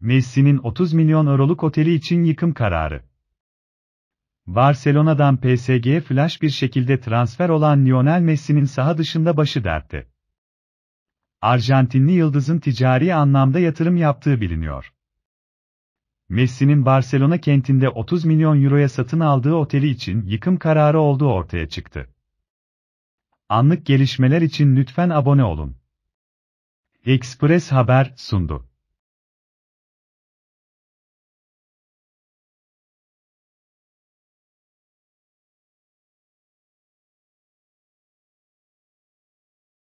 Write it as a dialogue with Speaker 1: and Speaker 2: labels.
Speaker 1: Messi'nin 30 milyon euroluk oteli için yıkım kararı. Barcelona'dan PSG'ye flash bir şekilde transfer olan Lionel Messi'nin saha dışında başı dertte. Arjantinli yıldızın ticari anlamda yatırım yaptığı biliniyor. Messi'nin Barcelona kentinde 30 milyon euroya satın aldığı oteli için yıkım kararı olduğu ortaya çıktı. Anlık gelişmeler için lütfen abone olun. Express Haber sundu.